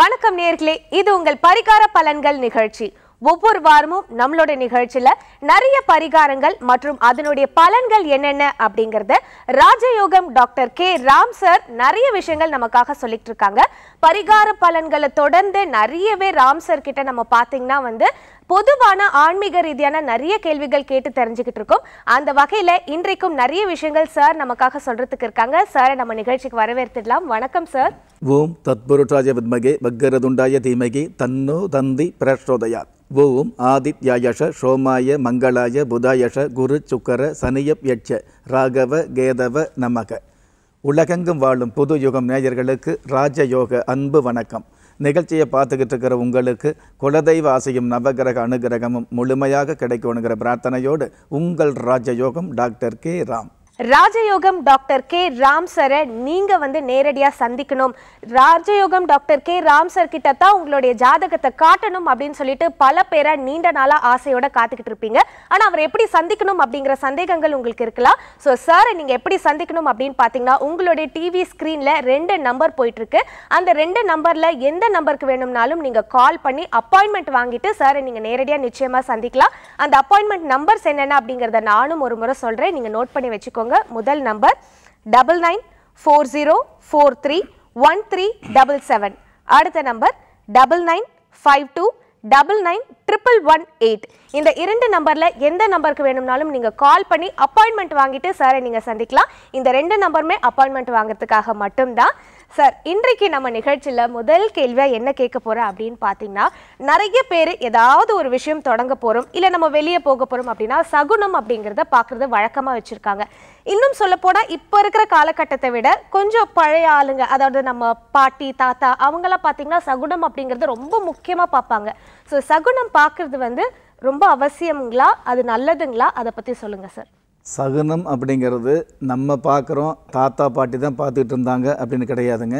வணக்கம் நேர்களே இது உங்கள் பரிகார பலன்கள் நிகழ்ச்சி ஒவ்வொரு வாரமும் நம்மளோட நிகழ்ச்சியில நிறைய பரிகாரங்கள் மற்றும் அதனுடைய பலன்கள் என்னென்ன அப்படிங்கறத ராஜயோகம் டாக்டர் கே ராம் சார் நிறைய விஷயங்கள் நமக்காக சொல்லிட்டு இருக்காங்க பரிகார பலன்களை தொடர்ந்து நிறையவே ராம் சார் கிட்ட நம்ம பார்த்தீங்கன்னா வந்து பொதுவான ஆன்மீக ரீதியான நிறைய கேள்விகள் கேட்டு தெரிஞ்சுக்கிட்டு இருக்கோம் அந்த வகையில் இன்றைக்கும் நிறைய விஷயங்கள் சார் நமக்காக சொல்றதுக்கு இருக்காங்க சாரை நம்ம நிகழ்ச்சிக்கு வரவேற்றுடலாம் வணக்கம் சார் ஓம் தத்புருஷாய வித்மகே பக்கரதுண்டாய தீமகி தன்னு தந்தி பிரஷ்ரோதயா ஓம் ஆதித்யாயஷ சோமாய மங்களாய புதாயஷ குரு சுக்கர சனியப் யட்ச ராகவ கேதவ நமக உலகெங்கும் வாழும் புது யுகம் நேயர்களுக்கு ராஜயோக அன்பு வணக்கம் நிகழ்ச்சியை பார்த்துக்கிட்டு இருக்கிற உங்களுக்கு குலதெய்வ ஆசையும் நவகிரக அனுகிரகமும் முழுமையாக கிடைக்கணுங்கிற பிரார்த்தனையோடு உங்கள் ராஜயோகம் டாக்டர் கே ராம் ராஜயோகம் டாக்டர் கே ராம் சரை நீங்கள் வந்து நேரடியாக சந்திக்கணும் ராஜயோகம் டாக்டர் கே ராம் சார் கிட்ட தான் உங்களுடைய ஜாதகத்தை காட்டணும் அப்படின்னு சொல்லிட்டு பல பேரை நீண்ட நாளாக ஆசையோட காத்துக்கிட்டு இருப்பீங்க ஆனால் அவர் எப்படி சந்திக்கணும் அப்படிங்கிற சந்தேகங்கள் உங்களுக்கு இருக்கலாம் ஸோ சாரை நீங்கள் எப்படி சந்திக்கணும் அப்படின்னு பார்த்தீங்கன்னா உங்களுடைய டிவி ஸ்க்ரீனில் ரெண்டு நம்பர் போயிட்டுருக்கு அந்த ரெண்டு நம்பரில் எந்த நம்பருக்கு வேணும்னாலும் நீங்கள் கால் பண்ணி அப்பாயின்மெண்ட் வாங்கிட்டு சாரை நீங்கள் நேரடியாக நிச்சயமாக சந்திக்கலாம் அந்த அப்பாயின்மெண்ட் நம்பர்ஸ் என்னென்ன அப்படிங்கிறத நானும் ஒரு முறை சொல்கிறேன் நீங்கள் நோட் பண்ணி வச்சுக்கோ வச்சுக்கோங்க முதல் number double nine four zero four three one three double seven அடுத்த number double nine five two double nine triple one eight இந்த இரண்டு நம்பரில் எந்த நம்பருக்கு வேணும்னாலும் நீங்கள் கால் பண்ணி அப்பாயின்மெண்ட் வாங்கிட்டு சாரை நீங்கள் சந்திக்கலாம் இந்த ரெண்டு நம்பருமே அப்பாயின்மெண்ட் வாங்குறதுக்காக மட்டும்தான் சார் இன்றைக்கு நம்ம நிகழ்ச்சியில் முதல் கேள்வியாக என்ன கேட்க போகிறேன் அப்படின்னு பார்த்தீங்கன்னா நிறைய பேர் ஏதாவது ஒரு விஷயம் தொடங்க போகிறோம் இல்லை நம்ம வெளியே போக போகிறோம் அப்படின்னா சகுனம் அப்படிங்கிறத பார்க்குறது வழக்கமாக வச்சுருக்காங்க இன்னும் சொல்லப்போனால் இப்போ இருக்கிற காலகட்டத்தை விட கொஞ்சம் பழைய ஆளுங்க அதாவது நம்ம பாட்டி தாத்தா அவங்களாம் பார்த்தீங்கன்னா சகுனம் அப்படிங்கிறது ரொம்ப முக்கியமாக பார்ப்பாங்க ஸோ சகுனம் பார்க்குறது வந்து ரொம்ப அவசியங்களா அது நல்லதுங்களா அதை பற்றி சொல்லுங்கள் சார் சகுனம் அப்படிங்கிறது நம்ம பார்க்குறோம் தாத்தா பாட்டி தான் பார்த்துக்கிட்டு இருந்தாங்க அப்படின்னு கிடையாதுங்க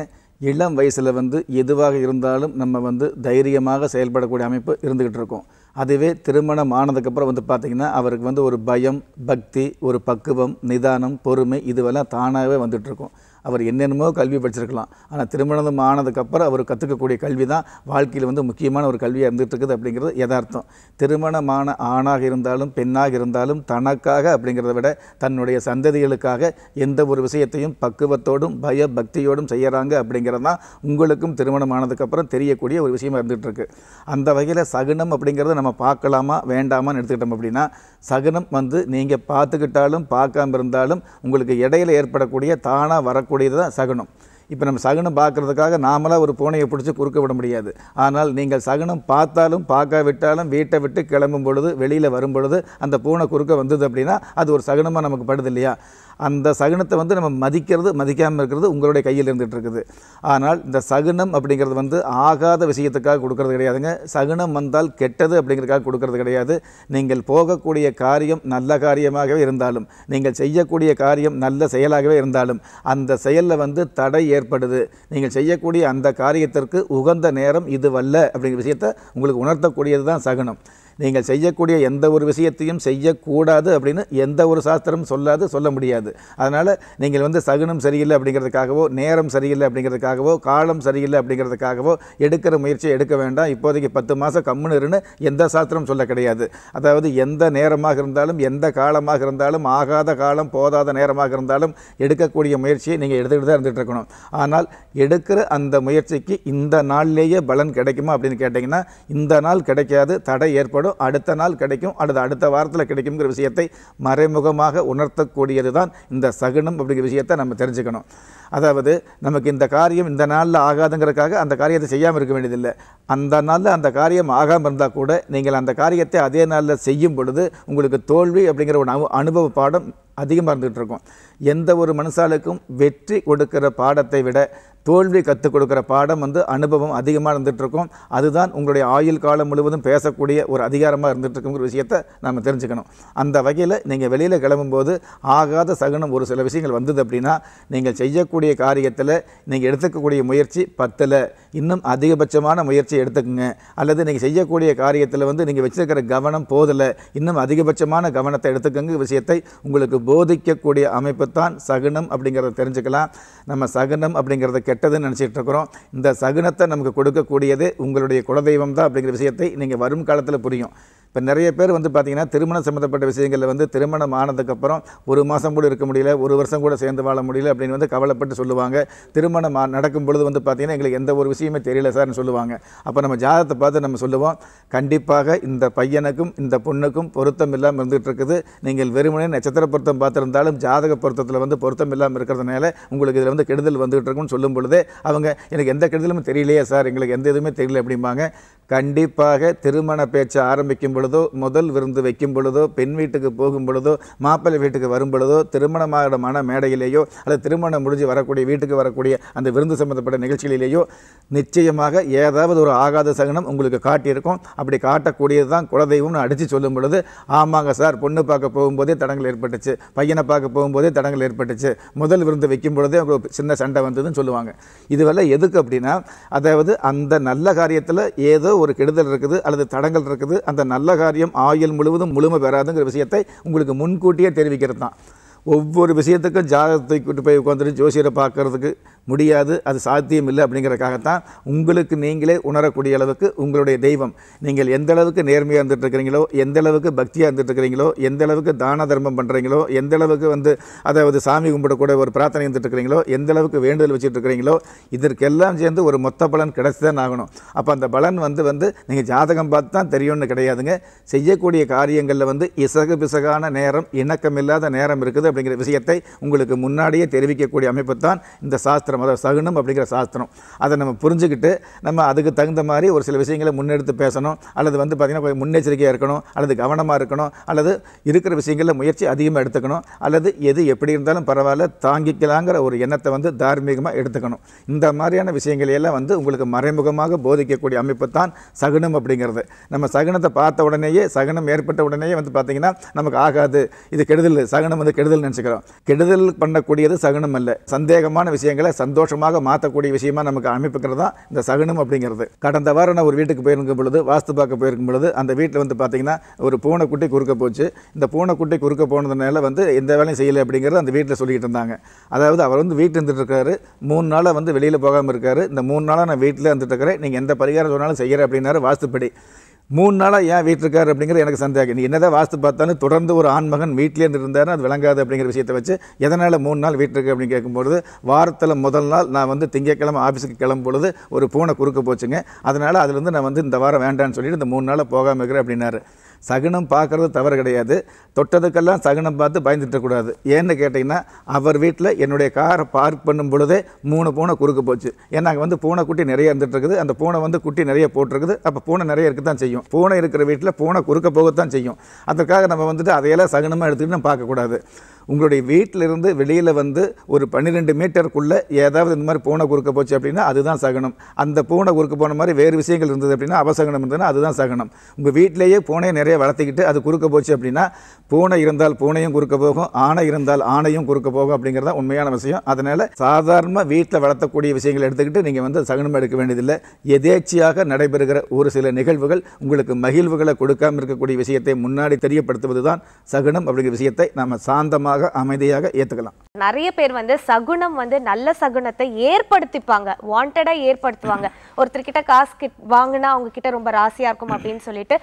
இளம் வயசில் வந்து எதுவாக இருந்தாலும் நம்ம வந்து தைரியமாக செயல்படக்கூடிய அமைப்பு இருந்துக்கிட்டு இருக்கோம் அதுவே திருமணம் ஆனதுக்கப்புறம் வந்து பார்த்திங்கன்னா அவருக்கு வந்து ஒரு பயம் பக்தி ஒரு பக்குவம் நிதானம் பொறுமை இதுவெல்லாம் தானாகவே வந்துட்டுருக்கும் அவர் என்னென்னமோ கல்வி படிச்சிருக்கலாம் ஆனால் திருமணம் ஆனதுக்கப்புறம் அவர் கற்றுக்கக்கூடிய கல்வி தான் வாழ்க்கையில் வந்து முக்கியமான ஒரு கல்வியாக இருந்துகிட்டு இருக்குது அப்படிங்கிறது யதார்த்தம் திருமணமான ஆணாக இருந்தாலும் பெண்ணாக இருந்தாலும் தனக்காக அப்படிங்கிறத விட தன்னுடைய சந்ததிகளுக்காக எந்த ஒரு விஷயத்தையும் பக்குவத்தோடும் பய பக்தியோடும் செய்கிறாங்க அப்படிங்கிறது தான் உங்களுக்கும் திருமணம் ஆனதுக்கப்புறம் தெரியக்கூடிய ஒரு விஷயமாக இருந்துகிட்ருக்கு அந்த வகையில் சகுனம் அப்படிங்கிறத நம்ம பார்க்கலாமா வேண்டாமான்னு எடுத்துக்கிட்டோம் அப்படின்னா சகுனம் வந்து நீங்கள் பார்த்துக்கிட்டாலும் பார்க்காம இருந்தாலும் உங்களுக்கு இடையில ஏற்படக்கூடிய தானாக வரக்கூடிய இருக்கக்கூடியது தான் சகுனம் இப்போ நம்ம சகுனம் பார்க்குறதுக்காக நாமளாக ஒரு பூனையை பிடிச்சி குறுக்க விட முடியாது ஆனால் நீங்கள் சகுனம் பார்த்தாலும் பார்க்காவிட்டாலும் வீட்டை விட்டு கிளம்பும் பொழுது வெளியில் வரும் பொழுது அந்த பூனை குறுக்க வந்தது அப்படின்னா அது ஒரு சகுனமாக நமக்கு படுது இல்லையா அந்த சகுனத்தை வந்து நம்ம மதிக்கிறது மதிக்காமல் இருக்கிறது உங்களுடைய கையில் இருந்துகிட்டு இருக்குது ஆனால் இந்த சகுனம் அப்படிங்கிறது வந்து ஆகாத விஷயத்துக்காக கொடுக்கறது கிடையாதுங்க சகுனம் வந்தால் கெட்டது அப்படிங்கிறதுக்காக கொடுக்கறது கிடையாது நீங்கள் போகக்கூடிய காரியம் நல்ல காரியமாகவே இருந்தாலும் நீங்கள் செய்யக்கூடிய காரியம் நல்ல செயலாகவே இருந்தாலும் அந்த செயலில் வந்து தடை ஏற் ஏற்படுது நீங்கள் செய்யக்கூடிய அந்த காரியத்திற்கு உகந்த நேரம் இதுவல்ல அப்படிங்கிற விஷயத்தை உங்களுக்கு உணர்த்தக்கூடியது தான் சகுனம் நீங்கள் செய்யக்கூடிய எந்த ஒரு விஷயத்தையும் செய்யக்கூடாது அப்படின்னு எந்த ஒரு சாஸ்திரமும் சொல்லாது சொல்ல முடியாது அதனால் நீங்கள் வந்து சகுனம் சரியில்லை அப்படிங்கிறதுக்காகவோ நேரம் சரியில்லை அப்படிங்கிறதுக்காகவோ காலம் சரியில்லை அப்படிங்கிறதுக்காகவோ எடுக்கிற முயற்சியை எடுக்க வேண்டாம் இப்போதைக்கு பத்து மாதம் கம்முன்னு எந்த சாஸ்திரம் சொல்ல கிடையாது அதாவது எந்த நேரமாக இருந்தாலும் எந்த காலமாக இருந்தாலும் ஆகாத காலம் போதாத நேரமாக இருந்தாலும் எடுக்கக்கூடிய முயற்சியை நீங்கள் எடுத்துக்கிட்டு தான் இருந்துகிட்டு இருக்கணும் ஆனால் எடுக்கிற அந்த முயற்சிக்கு இந்த நாள்லேயே பலன் கிடைக்குமா அப்படின்னு கேட்டிங்கன்னா இந்த நாள் கிடைக்காது தடை ஏற்படும் கிடைக்கும் அடுத்த நாள் கிடைக்கும் அல்லது அடுத்த வாரத்தில் கிடைக்குங்கிற விஷயத்தை மறைமுகமாக உணர்த்தக்கூடியது தான் இந்த சகுனம் அப்படிங்கிற விஷயத்தை நம்ம தெரிஞ்சுக்கணும் அதாவது நமக்கு இந்த காரியம் இந்த நாளில் ஆகாதுங்கிறதுக்காக அந்த காரியத்தை செய்யாமல் இருக்க வேண்டியதில்லை அந்த நாளில் அந்த காரியம் ஆகாமல் இருந்தால் கூட நீங்கள் அந்த காரியத்தை அதே நாளில் செய்யும் பொழுது உங்களுக்கு தோல்வி அப்படிங்கிற ஒரு அனுபவ பாடம் அதிகமாக இருந்துகிட்டு இருக்கும் எந்த ஒரு மனுஷாலுக்கும் வெற்றி கொடுக்கிற பாடத்தை விட தோல்வி கற்றுக் கொடுக்குற பாடம் வந்து அனுபவம் அதிகமாக இருந்துகிட்ருக்கும் அதுதான் உங்களுடைய ஆயுள் காலம் முழுவதும் பேசக்கூடிய ஒரு அதிகாரமாக இருந்துகிட்ருக்குங்கிற விஷயத்தை நம்ம தெரிஞ்சுக்கணும் அந்த வகையில் நீங்கள் வெளியில் கிளம்பும்போது ஆகாத சகுனம் ஒரு சில விஷயங்கள் வந்தது அப்படின்னா நீங்கள் செய்யக்கூடிய காரியத்தில் நீங்கள் எடுத்துக்கக்கூடிய முயற்சி பத்தில் இன்னும் அதிகபட்சமான முயற்சி எடுத்துக்கோங்க அல்லது நீங்கள் செய்யக்கூடிய காரியத்தில் வந்து நீங்கள் வச்சுருக்கிற கவனம் போதில் இன்னும் அதிகபட்சமான கவனத்தை எடுத்துக்கங்க விஷயத்தை உங்களுக்கு போதிக்கக்கூடிய அமைப்பு தான் சகுனம் அப்படிங்கிறத தெரிஞ்சுக்கலாம் நம்ம சகுனம் அப்படிங்கிறத கெட்டதுன்னு நினச்சிட்டு இருக்கிறோம் இந்த சகுனத்தை நமக்கு கொடுக்கக்கூடியது உங்களுடைய குலதெய்வம் தான் அப்படிங்கிற விஷயத்தை நீங்கள் வரும் காலத்தில் புரியும் இப்போ நிறைய பேர் வந்து பார்த்திங்கன்னா திருமணம் சம்மந்தப்பட்ட விஷயங்களில் வந்து திருமணம் ஆனதுக்கப்புறம் ஒரு மாதம் கூட இருக்க முடியல ஒரு வருஷம் கூட சேர்ந்து வாழ முடியல அப்படின்னு வந்து கவலைப்பட்டு சொல்லுவாங்க திருமணம் நடக்கும் பொழுது வந்து பார்த்திங்கன்னா எங்களுக்கு எந்த ஒரு விஷயமே தெரியல சார்னு சொல்லுவாங்க அப்போ நம்ம ஜாதகத்தை பார்த்து நம்ம சொல்லுவோம் கண்டிப்பாக இந்த பையனுக்கும் இந்த பொண்ணுக்கும் பொருத்தம் இல்லாமல் இருந்துகிட்டு இருக்குது நீங்கள் வெறுமனே நட்சத்திர பொருத்தம் பொருத்தம் பார்த்துருந்தாலும் ஜாதக பொருத்தத்தில் வந்து பொருத்தம் இல்லாமல் இருக்கிறதுனால உங்களுக்கு இதில் வந்து கெடுதல் வந்துகிட்டு இருக்கும்னு சொல்லும் பொழுது அவங்க எனக்கு எந்த கெடுதலும் தெரியலையே சார் எங்களுக்கு எந்த எதுவுமே தெரியல அப்படிம்பாங்க கண்டிப்பாக திருமண பேச்சை ஆரம்பிக்கும் பொழுதோ முதல் விருந்து வைக்கும் பொழுதோ பெண் வீட்டுக்கு போகும் பொழுதோ மாப்பிள்ளை வீட்டுக்கு வரும் பொழுதோ திருமணமான மேடையிலேயோ அல்லது திருமணம் முடிஞ்சு வரக்கூடிய வீட்டுக்கு வரக்கூடிய அந்த விருந்து சம்மந்தப்பட்ட நிகழ்ச்சிகளிலேயோ நிச்சயமாக ஏதாவது ஒரு ஆகாத சகனம் உங்களுக்கு காட்டியிருக்கும் அப்படி காட்டக்கூடியது தான் குலதெய்வம்னு அடித்து சொல்லும் பொழுது ஆமாங்க சார் பொண்ணு பார்க்க போகும்போதே தடங்கள் ஏற்பட்டுச்சு பையனை பார்க்க போகும்போதே தடங்கள் ஏற்பட்டுச்சு முதல் விருந்து வைக்கும் பொழுதே அவங்க சின்ன சண்டை வந்ததுன்னு சொல்லுவாங்க இதுவெல்லாம் எதுக்கு அப்படின்னா அதாவது அந்த நல்ல காரியத்தில் ஏதோ ஒரு கெடுதல் இருக்குது அல்லது தடங்கள் இருக்குது அந்த நல்ல காரியம் ஆயுள் முழுவதும் முழுமை பெறாதுங்கிற விஷயத்தை உங்களுக்கு முன்கூட்டியே தெரிவிக்கிறது தான் ஒவ்வொரு விஷயத்துக்கும் ஜாதகத்தை கூட்டு போய் உட்காந்துட்டு ஜோசியரை பார்க்குறதுக்கு முடியாது அது சாத்தியம் இல்லை அப்படிங்கிறதுக்காகத்தான் உங்களுக்கு நீங்களே உணரக்கூடிய அளவுக்கு உங்களுடைய தெய்வம் நீங்கள் எந்த அளவுக்கு நேர்மையாக இருந்துட்டு இருக்கிறீங்களோ எந்த அளவுக்கு பக்தியாக இருந்துட்டு இருக்கிறீங்களோ எந்த அளவுக்கு தான தர்மம் பண்ணுறீங்களோ எந்த அளவுக்கு வந்து அதாவது சாமி கும்பிடக்கூட ஒரு பிரார்த்தனை இருந்துட்டு இருக்கிறீங்களோ எந்த அளவுக்கு வேண்டுதல் வச்சுட்டு இருக்கிறீங்களோ இதற்கெல்லாம் சேர்ந்து ஒரு மொத்த பலன் கிடைச்சிதான் தான் ஆகணும் அப்போ அந்த பலன் வந்து வந்து நீங்கள் ஜாதகம் பார்த்து தான் தெரியும்னு கிடையாதுங்க செய்யக்கூடிய காரியங்களில் வந்து இசகு பிசகான நேரம் இணக்கம் இல்லாத நேரம் இருக்குது அப்படிங்கிற விஷயத்தை உங்களுக்கு முன்னாடியே தெரிவிக்கக்கூடிய அமைப்பு தான் இந்த சாஸ்திர சாஸ்திரம் அதாவது சகுனம் அப்படிங்கிற சாஸ்திரம் அதை நம்ம புரிஞ்சுக்கிட்டு நம்ம அதுக்கு தகுந்த மாதிரி ஒரு சில விஷயங்களை முன்னெடுத்து பேசணும் அல்லது வந்து பார்த்திங்கன்னா கொஞ்சம் முன்னெச்சரிக்கையாக இருக்கணும் அல்லது கவனமாக இருக்கணும் அல்லது இருக்கிற விஷயங்களில் முயற்சி அதிகமாக எடுத்துக்கணும் அல்லது எது எப்படி இருந்தாலும் பரவாயில்ல தாங்கிக்கலாங்கிற ஒரு எண்ணத்தை வந்து தார்மீகமாக எடுத்துக்கணும் இந்த மாதிரியான விஷயங்களையெல்லாம் வந்து உங்களுக்கு மறைமுகமாக போதிக்கக்கூடிய அமைப்பு தான் சகுனம் அப்படிங்கிறது நம்ம சகுனத்தை பார்த்த உடனேயே சகுனம் ஏற்பட்ட உடனேயே வந்து பார்த்திங்கன்னா நமக்கு ஆகாது இது கெடுதல் சகுனம் வந்து கெடுதல் நினச்சிக்கிறோம் கெடுதல் பண்ணக்கூடியது சகுனம் அல்ல சந்தேகமான விஷயங்களை சந்தோஷமாக மாற்றக்கூடிய விஷயமா நமக்கு அமைப்புக்கிறது தான் இந்த சகுனம் அப்படிங்கிறது கடந்த வாரம் நான் ஒரு வீட்டுக்கு போயிருக்கும் பொழுது வாஸ்து பார்க்க போயிருக்கும் பொழுது அந்த வீட்டில் வந்து பார்த்திங்கன்னா ஒரு பூனைக்குட்டி குறுக்க போச்சு இந்த பூனைக்குட்டி குறுக்க போனதுனால வந்து எந்த வேலையும் செய்யலை அப்படிங்கிறது அந்த வீட்டில் சொல்லிக்கிட்டு இருந்தாங்க அதாவது அவர் வந்து வீட்டில் இருந்துட்டு இருக்காரு மூணு நாளாக வந்து வெளியில் போகாமல் இருக்கார் இந்த மூணு நாளாக நான் வீட்டில் இருந்துட்டு இருக்கிறேன் நீங்கள் எந்த பரிகாரம் சொன்னாலும் செய்கிறேன் அப்படின்னாரு வாஸ்துப்படி மூணு நாளாக ஏன் வீட்டில் இருக்கார் அப்படிங்கிறது எனக்கு சந்தேகம் நீ என்னதான் வாஸ்து பார்த்தாலும் தொடர்ந்து ஒரு ஆண்மகன் வீட்டிலே இருந்தார் அது விளங்காது அப்படிங்கிற விஷயத்தை வச்சு எதனால் மூணு நாள் வீட்டில் இருக்கு அப்படின்னு கேட்கும்பொழுது வாரத்தில் முதல் நாள் நான் வந்து திங்கக்கிழமை ஆஃபீஸுக்கு கிளம்பும் பொழுது ஒரு பூனை குறுக்க போச்சுங்க அதனால் அதுலேருந்து நான் வந்து இந்த வாரம் வேண்டான்னு சொல்லிட்டு இந்த மூணு நாளாக போகாமல் இருக்கிறேன் அப்படின்னாரு சகுனம் பார்க்கறது தவறு கிடையாது தொட்டதுக்கெல்லாம் சகுனம் பார்த்து பயந்துட்டக்கூடாது ஏன்னு கேட்டிங்கன்னா அவர் வீட்டில் என்னுடைய காரை பார்க் பண்ணும் பொழுதே மூணு பூனை குறுக்கு போச்சு ஏன்னா அங்கே வந்து பூனை குட்டி நிறைய இருந்துகிட்ருக்குது அந்த பூனை வந்து குட்டி நிறைய போட்டிருக்குது அப்போ பூனை நிறைய இருக்க தான் செய்யும் பூனை இருக்கிற வீட்டில் பூனை குறுக்க போகத்தான் செய்யும் அதற்காக நம்ம வந்துட்டு அதையெல்லாம் சகுனமாக எடுத்துக்கிட்டு நம்ம பார்க்கக்கூடாது உங்களுடைய வீட்டிலிருந்து வெளியில் வந்து ஒரு பன்னிரெண்டு மீட்டருக்குள்ளே ஏதாவது இந்த மாதிரி பூனை குறுக்க போச்சு அப்படின்னா அதுதான் சகனம் அந்த பூனை குறுக்க போன மாதிரி வேறு விஷயங்கள் இருந்தது அப்படின்னா அபசகனம் இருந்ததுன்னா அதுதான் சகனம் உங்கள் வீட்டிலேயே பூனையை நிறைய வளர்த்துக்கிட்டு அது குறுக்க போச்சு அப்படின்னா பூனை இருந்தால் பூனையும் குறுக்க போகும் ஆணை இருந்தால் ஆணையும் குறுக்க போகும் அப்படிங்கிறதான் உண்மையான விஷயம் அதனால் சாதாரணமாக வீட்டில் வளர்த்தக்கூடிய விஷயங்களை எடுத்துக்கிட்டு நீங்கள் வந்து சகனம் எடுக்க வேண்டியதில்லை எதேச்சியாக நடைபெறுகிற ஒரு சில நிகழ்வுகள் உங்களுக்கு மகிழ்வுகளை கொடுக்காமல் இருக்கக்கூடிய விஷயத்தை முன்னாடி தெரியப்படுத்துவது தான் சகனம் அப்படிங்கிற விஷயத்தை நம்ம சாந்தமாக சுமூகமாக அமைதியாக ஏற்றுக்கலாம் நிறைய பேர் வந்து சகுனம் வந்து நல்ல சகுனத்தை ஏற்படுத்திப்பாங்க வாண்டடா ஏற்படுத்துவாங்க ஒருத்தர்கிட்ட காசு வாங்கினா அவங்க கிட்ட ரொம்ப ராசியா இருக்கும் அப்படின்னு சொல்லிட்டு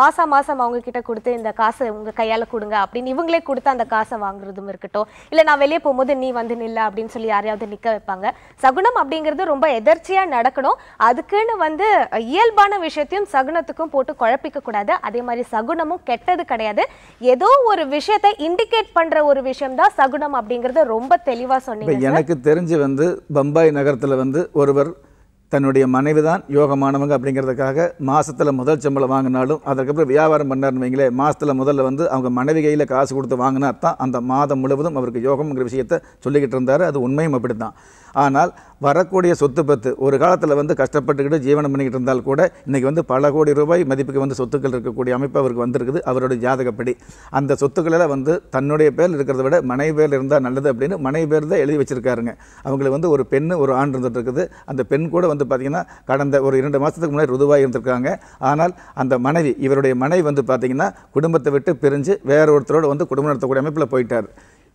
மாசம் மாசம் அவங்க கிட்ட கொடுத்து இந்த காசை உங்க கையால கொடுங்க அப்படின்னு இவங்களே கொடுத்து அந்த காசை வாங்குறதும் இருக்கட்டும் இல்ல நான் வெளியே போகும்போது நீ வந்து நில்ல அப்படின்னு சொல்லி யாரையாவது நிக்க வைப்பாங்க சகுனம் அப்படிங்கிறது ரொம்ப எதர்ச்சியா நடக்கணும் அதுக்குன்னு வந்து இயல்பான விஷயத்தையும் சகுனத்துக்கும் போட்டு குழப்பிக்க கூடாது அதே மாதிரி சகுனமும் கெட்டது கிடையாது ஏதோ ஒரு விஷயத்தை இண்டிகேட் பண்ற ஒரு ஒரு விஷயம் தான் சகுனம் அப்படிங்கறது ரொம்ப தெளிவா சொன்னீங்க எனக்கு தெரிஞ்சு வந்து பம்பாய் நகரத்துல வந்து ஒருவர் தன்னுடைய மனைவி தான் யோகமானவங்க அப்படிங்கிறதுக்காக மாதத்தில் முதல் சம்பளம் வாங்கினாலும் அதுக்கப்புறம் வியாபாரம் பண்ணார்னு வைங்களேன் மாதத்தில் முதல்ல வந்து அவங்க மனைவி கையில் காசு கொடுத்து வாங்கினா தான் அந்த மாதம் முழுவதும் அவருக்கு யோகம்ங்கிற விஷயத்தை சொல்லிக்கிட்டு இருந்தார் அது உண்மையும் அப்படி தான் ஆனால் வரக்கூடிய சொத்து பத்து ஒரு காலத்தில் வந்து கஷ்டப்பட்டுக்கிட்டு ஜீவனம் பண்ணிக்கிட்டு இருந்தால் கூட இன்றைக்கி வந்து பல கோடி ரூபாய் மதிப்புக்கு வந்து சொத்துக்கள் இருக்கக்கூடிய அமைப்பு அவருக்கு வந்திருக்குது அவருடைய ஜாதகப்படி அந்த சொத்துக்களில் வந்து தன்னுடைய பேர் இருக்கிறத விட மனைவி பேர் இருந்தால் நல்லது அப்படின்னு மனைவி பேர் தான் எழுதி வச்சுருக்காருங்க அவங்களுக்கு வந்து ஒரு பெண் ஒரு ஆண் இருந்துகிட்டு அந்த பெண் கூட வந்து பார்த்திங்கன்னா கடந்த ஒரு இரண்டு மாதத்துக்கு முன்னாடி ருதுவாக இருந்திருக்காங்க ஆனால் அந்த மனைவி இவருடைய மனைவி வந்து பார்த்திங்கன்னா குடும்பத்தை விட்டு பிரிஞ்சு வேற ஒருத்தரோடு வந்து குடும்பம் நடத்தக்கூடிய அமைப்பில் போயிட்டார்